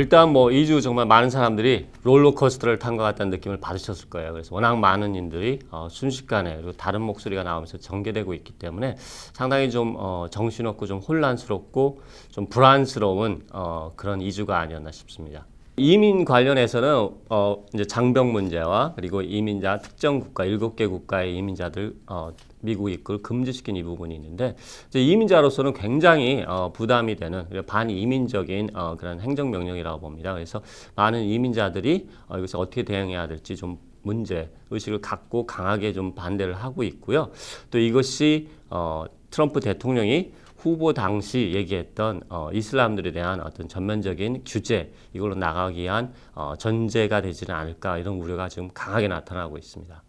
일단 뭐 2주 정말 많은 사람들이 롤러코스터를 탄것 같다는 느낌을 받으셨을 거예요. 그래서 워낙 많은 인들이 어, 순식간에 그리고 다른 목소리가 나오면서 전개되고 있기 때문에 상당히 좀 어, 정신없고 좀 혼란스럽고 좀 불안스러운 어, 그런 2주가 아니었나 싶습니다. 이민 관련해서는 어, 이제 장병 문제와 그리고 이민자 특정 국가 일곱 개 국가의 이민자들 어, 미국이 그걸 금지시킨 이 부분이 있는데 이민자로서는 제이 굉장히 어, 부담이 되는 반이민적인 어, 그런 행정명령이라고 봅니다. 그래서 많은 이민자들이 어, 이것을 어떻게 대응해야 될지 좀 문제 의식을 갖고 강하게 좀 반대를 하고 있고요. 또 이것이 어, 트럼프 대통령이 후보 당시 얘기했던 어, 이슬람들에 대한 어떤 전면적인 규제 이걸로 나가기 위한 어, 전제가 되지는 않을까 이런 우려가 지금 강하게 나타나고 있습니다.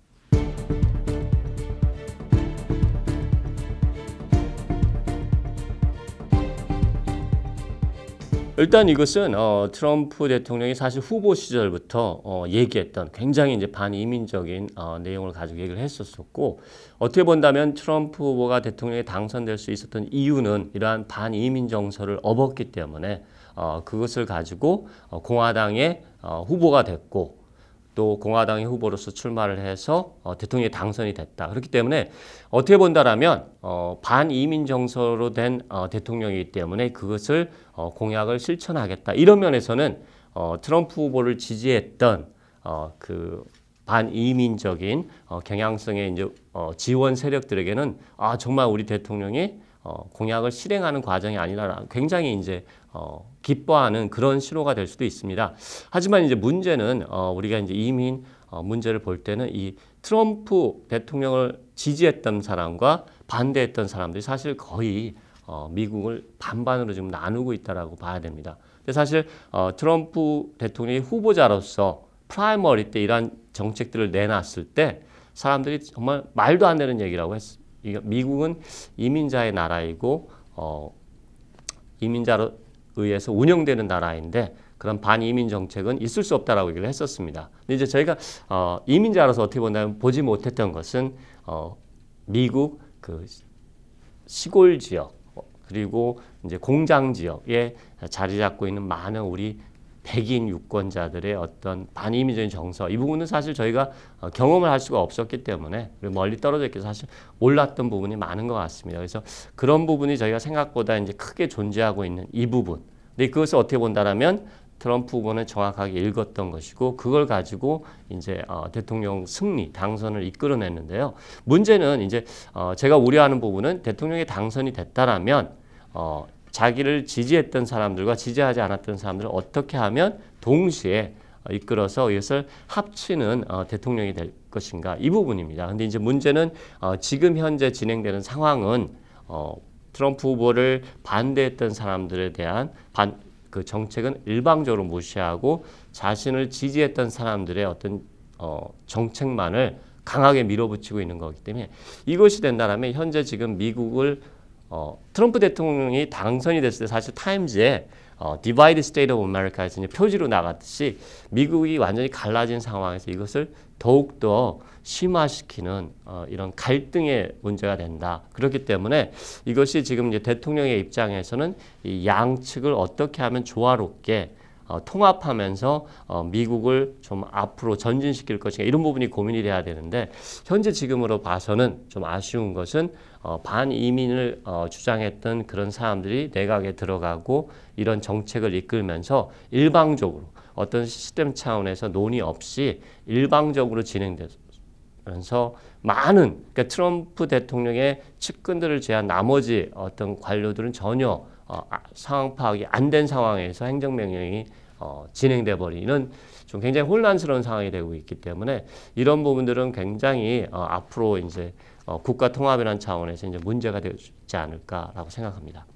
일단 이것은 어, 트럼프 대통령이 사실 후보 시절부터 어, 얘기했던 굉장히 이제 반이민적인 어, 내용을 가지고 얘기를 했었었고 어떻게 본다면 트럼프 후보가 대통령에 당선될 수 있었던 이유는 이러한 반이민 정서를 업었기 때문에 어, 그것을 가지고 어, 공화당의 어, 후보가 됐고 또 공화당의 후보로서 출마를 해서 어, 대통령이 당선이 됐다. 그렇기 때문에 어떻게 본다라면 어, 반이민 정서로 된 어, 대통령이기 때문에 그것을 어, 공약을 실천하겠다. 이런 면에서는 어, 트럼프 후보를 지지했던 어, 그 반이민적인 어, 경향성의 이제 어, 지원 세력들에게는 아 정말 우리 대통령이 어, 공약을 실행하는 과정이 아니라 굉장히 이제 어, 기뻐하는 그런 신호가 될 수도 있습니다. 하지만 이제 문제는 어, 우리가 이제 이민 어, 문제를 볼 때는 이 트럼프 대통령을 지지했던 사람과 반대했던 사람들이 사실 거의 어, 미국을 반반으로 지금 나누고 있다라고 봐야 됩니다. 근데 사실 어, 트럼프 대통령이 후보자로서 프라이머리 때 이러한 정책들을 내놨을 때 사람들이 정말 말도 안 되는 얘기라고 했, 미국은 이민자의 나라이고 어, 이민자로 의해서 운영되는 나라인데 그런 반이민 정책은 있을 수 없다라고 얘기를 했었습니다. 근데 이제 저희가 어, 이민자로서 어떻게 본다면 보지 못했던 것은 어, 미국 그 시골 지역 그리고 이제 공장 지역에 자리 잡고 있는 많은 우리 백인 유권자들의 어떤 반이민적인 정서 이 부분은 사실 저희가 어, 경험을 할 수가 없었기 때문에 멀리 떨어져 있기 사실 몰랐던 부분이 많은 것 같습니다. 그래서 그런 부분이 저희가 생각보다 이제 크게 존재하고 있는 이 부분. 근데 그것을 어떻게 본다라면 트럼프 후보는 정확하게 읽었던 것이고 그걸 가지고 이제 어, 대통령 승리 당선을 이끌어냈는데요. 문제는 이제 어, 제가 우려하는 부분은 대통령이 당선이 됐다라면 어, 자기를 지지했던 사람들과 지지하지 않았던 사람들을 어떻게 하면 동시에 어, 이끌어서 이것을 합치는 어, 대통령이 될 것인가 이 부분입니다. 근데 이제 문제는 어, 지금 현재 진행되는 상황은 트럼프 후보를 반대했던 사람들에 대한 반, 그 정책은 일방적으로 무시하고 자신을 지지했던 사람들의 어떤 정책만을 강하게 밀어붙이고 있는 거기 때문에 이것이 된다면 현재 지금 미국을 어, 트럼프 대통령이 당선이 됐을 때 사실 타임즈에 어, Divide State of America에서 표지로 나갔듯이 미국이 완전히 갈라진 상황에서 이것을 더욱더 심화시키는 어, 이런 갈등의 문제가 된다. 그렇기 때문에 이것이 지금 이제 대통령의 입장에서는 이 양측을 어떻게 하면 조화롭게 어, 통합하면서 어, 미국을 좀 앞으로 전진시킬 것인가 이런 부분이 고민이 돼야 되는데 현재 지금으로 봐서는 좀 아쉬운 것은 어, 반이민을 어, 주장했던 그런 사람들이 내각에 들어가고 이런 정책을 이끌면서 일방적으로 어떤 시스템 차원에서 논의 없이 일방적으로 진행되면서 많은 그러니까 트럼프 대통령의 측근들을 제한 나머지 어떤 관료들은 전혀 어, 아, 상황 파악이 안 된 상황에서 행정명령이 어, 진행돼 버리는 좀 굉장히 혼란스러운 상황이 되고 있기 때문에 이런 부분들은 굉장히 어, 앞으로 이제 어, 국가 통합이라는 차원에서 이제 문제가 되지 않을까라고 생각합니다.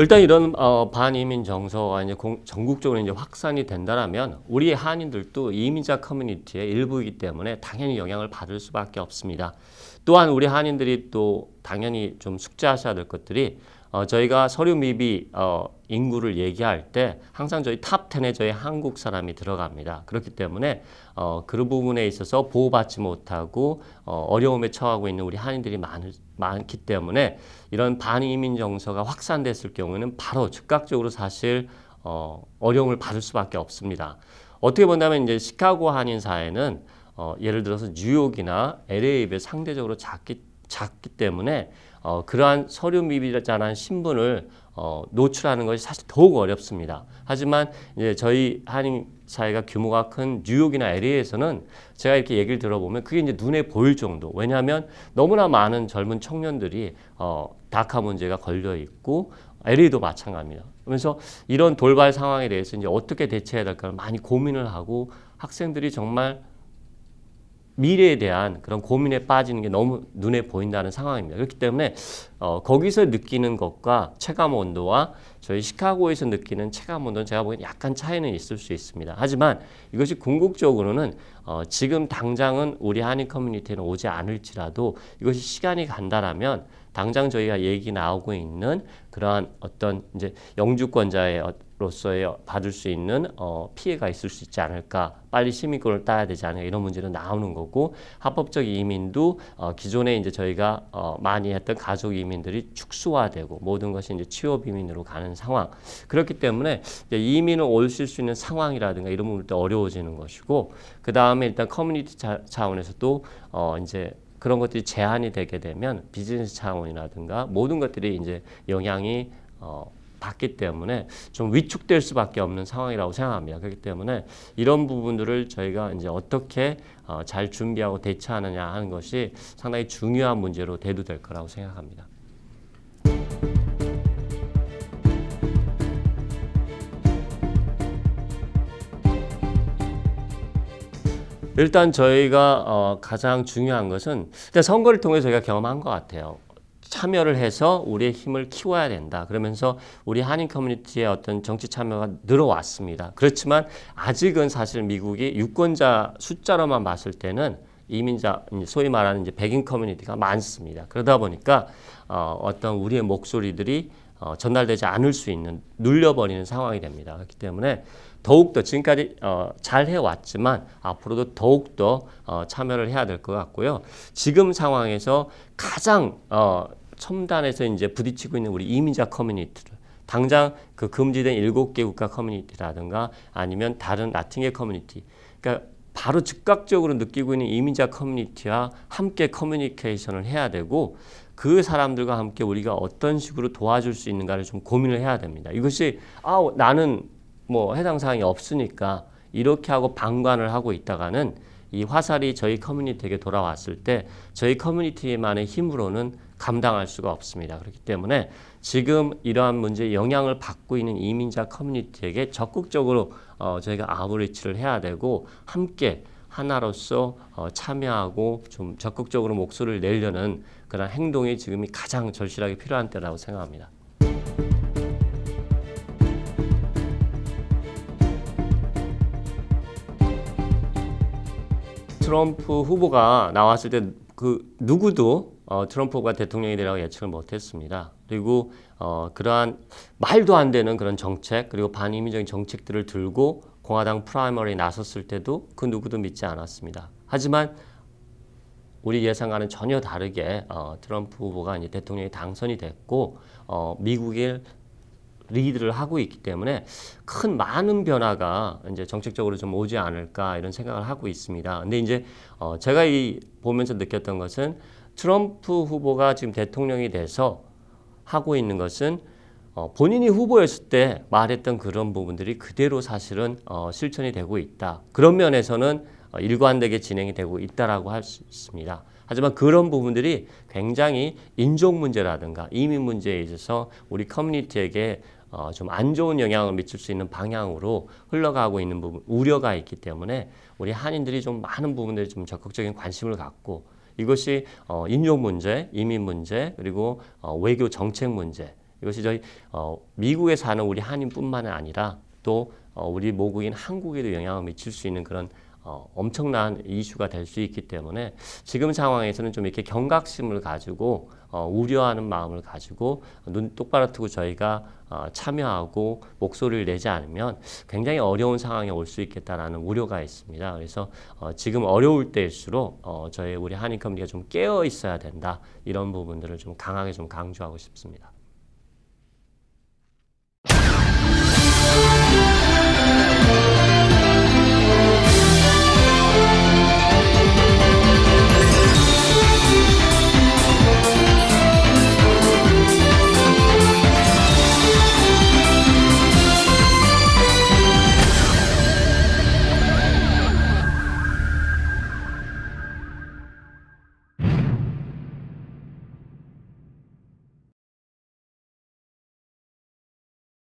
일단 이런 어, 반이민 정서가 이제 공, 전국적으로 이제 확산이 된다면 우리 한인들도 이민자 커뮤니티의 일부이기 때문에 당연히 영향을 받을 수밖에 없습니다. 또한 우리 한인들이 또 당연히 좀 숙지하셔야 될 것들이 어, 저희가 서류 미비 어, 인구를 얘기할 때 항상 저희 탑10에 저희 한국 사람이 들어갑니다. 그렇기 때문에 어, 그 부분에 있어서 보호받지 못하고 어, 어려움에 처하고 있는 우리 한인들이 많을, 많기 때문에 이런 반이민 정서가 확산됐을 경우에는 바로 즉각적으로 사실 어, 어려움을 받을 수밖에 없습니다. 어떻게 본다면 이제 시카고 한인 사회는 어, 예를 들어서 뉴욕이나 LA에 비해 상대적으로 작기, 작기 때문에 어, 그러한 서류 미비자라는 신분을 어, 노출하는 것이 사실 더욱 어렵습니다. 하지만 이제 저희 한인 사회가 규모가 큰 뉴욕이나 LA에서는 제가 이렇게 얘기를 들어보면 그게 이제 눈에 보일 정도. 왜냐하면 너무나 많은 젊은 청년들이 어, 다카 문제가 걸려 있고 LA도 마찬가지입니다. 그래서 이런 돌발 상황에 대해서 이제 어떻게 대처해야 될까를 많이 고민을 하고 학생들이 정말 미래에 대한 그런 고민에 빠지는 게 너무 눈에 보인다는 상황입니다. 그렇기 때문에 어, 거기서 느끼는 것과 체감 온도와 저희 시카고에서 느끼는 체감 온도는 제가 보기엔 약간 차이는 있을 수 있습니다. 하지만 이것이 궁극적으로는 어, 지금 당장은 우리 한인 커뮤니티는 오지 않을지라도 이것이 시간이 간다라면 당장 저희가 얘기 나오고 있는 그러한 어떤 이제 영주권자의 어떤 로서의 받을 수 있는 어, 피해가 있을 수 있지 않을까 빨리 시민권을 따야 되지 않을까 이런 문제는 나오는 거고 합법적 이민도 어, 기존에 이제 저희가 어, 많이 했던 가족 이민들이 축소화되고 모든 것이 이제 취업 이민으로 가는 상황 그렇기 때문에 이민을 올 수 있는 상황이라든가 이런 부분도 어려워지는 것이고 그 다음에 일단 커뮤니티 차, 차원에서도 어, 이제 그런 것들이 제한이 되게 되면 비즈니스 차원이라든가 모든 것들이 이제 영향이 어, 봤기 때문에 좀 위축될 수밖에 없는 상황이라고 생각합니다. 그렇기 때문에 이런 부분들을 저희가 이제 어떻게 어, 잘 준비하고 대처하느냐 하는 것이 상당히 중요한 문제로 대두될 거라고 생각합니다. 일단 저희가 어, 가장 중요한 것은 선거를 통해 저희가 경험한 것 같아요. 참여를 해서 우리의 힘을 키워야 된다. 그러면서 우리 한인 커뮤니티의 어떤 정치 참여가 늘어왔습니다. 그렇지만 아직은 사실 미국이 유권자 숫자로만 봤을 때는 이민자 소위 말하는 이제 백인 커뮤니티가 많습니다. 그러다 보니까 어, 어떤 우리의 목소리들이 어, 전달되지 않을 수 있는 눌려버리는 상황이 됩니다. 그렇기 때문에 더욱더 지금까지 어, 잘 해왔지만 앞으로도 더욱더 어, 참여를 해야 될 것 같고요. 지금 상황에서 가장 어, 첨단에서 이제 부딪히고 있는 우리 이민자 커뮤니티를 당장 그 금지된 일곱 개 국가 커뮤니티라든가 아니면 다른 라틴계 커뮤니티 그러니까 바로 즉각적으로 느끼고 있는 이민자 커뮤니티와 함께 커뮤니케이션을 해야 되고 그 사람들과 함께 우리가 어떤 식으로 도와줄 수 있는가를 좀 고민을 해야 됩니다. 이것이 아 나는 뭐 해당 사항이 없으니까 이렇게 하고 방관을 하고 있다가는 이 화살이 저희 커뮤니티에게 돌아왔을 때 저희 커뮤니티만의 힘으로는 감당할 수가 없습니다. 그렇기 때문에 지금 이러한 문제에 영향을 받고 있는 이민자 커뮤니티에게 적극적으로 어, 저희가 아우리치를 해야 되고 함께 하나로서 어, 참여하고 좀 적극적으로 목소리를 내려는 그런 행동이 지금이 가장 절실하게 필요한 때라고 생각합니다. 트럼프 후보가 나왔을 때 그 누구도 어, 트럼프가 대통령이 되라고 예측을 못했습니다. 그리고 어, 그러한 말도 안 되는 그런 정책 그리고 반이민적인 정책들을 들고 공화당 프라이머리에 나섰을 때도 그 누구도 믿지 않았습니다. 하지만 우리 예상과는 전혀 다르게 어, 트럼프 후보가 이제 대통령이 당선이 됐고 어, 미국의 리드를 하고 있기 때문에 큰 많은 변화가 이제 정책적으로 좀 오지 않을까 이런 생각을 하고 있습니다. 근데 이제 어 제가 이 보면서 느꼈던 것은 트럼프 후보가 지금 대통령이 돼서 하고 있는 것은 어 본인이 후보였을 때 말했던 그런 부분들이 그대로 사실은 어 실천이 되고 있다. 그런 면에서는 어 일관되게 진행이 되고 있다라고 할 수 있습니다. 하지만 그런 부분들이 굉장히 인종 문제라든가 이민 문제에 있어서 우리 커뮤니티에게 어, 좀 안 좋은 영향을 미칠 수 있는 방향으로 흘러가고 있는 부분 우려가 있기 때문에 우리 한인들이 좀 많은 부분들이 좀 적극적인 관심을 갖고 이것이 어, 인종 문제, 이민 문제 그리고 어, 외교 정책 문제 이것이 저희 어, 미국에 사는 우리 한인뿐만 아니라 또 어, 우리 모국인 한국에도 영향을 미칠 수 있는 그런 어, 엄청난 이슈가 될 수 있기 때문에 지금 상황에서는 좀 이렇게 경각심을 가지고 어, 우려하는 마음을 가지고 눈 똑바로 뜨고 저희가 어, 참여하고 목소리를 내지 않으면 굉장히 어려운 상황에 올 수 있겠다라는 우려가 있습니다. 그래서 어, 지금 어려울 때일수록 어, 저희 우리 한인컴리가 좀 깨어 있어야 된다 이런 부분들을 좀 강하게 좀 강조하고 싶습니다.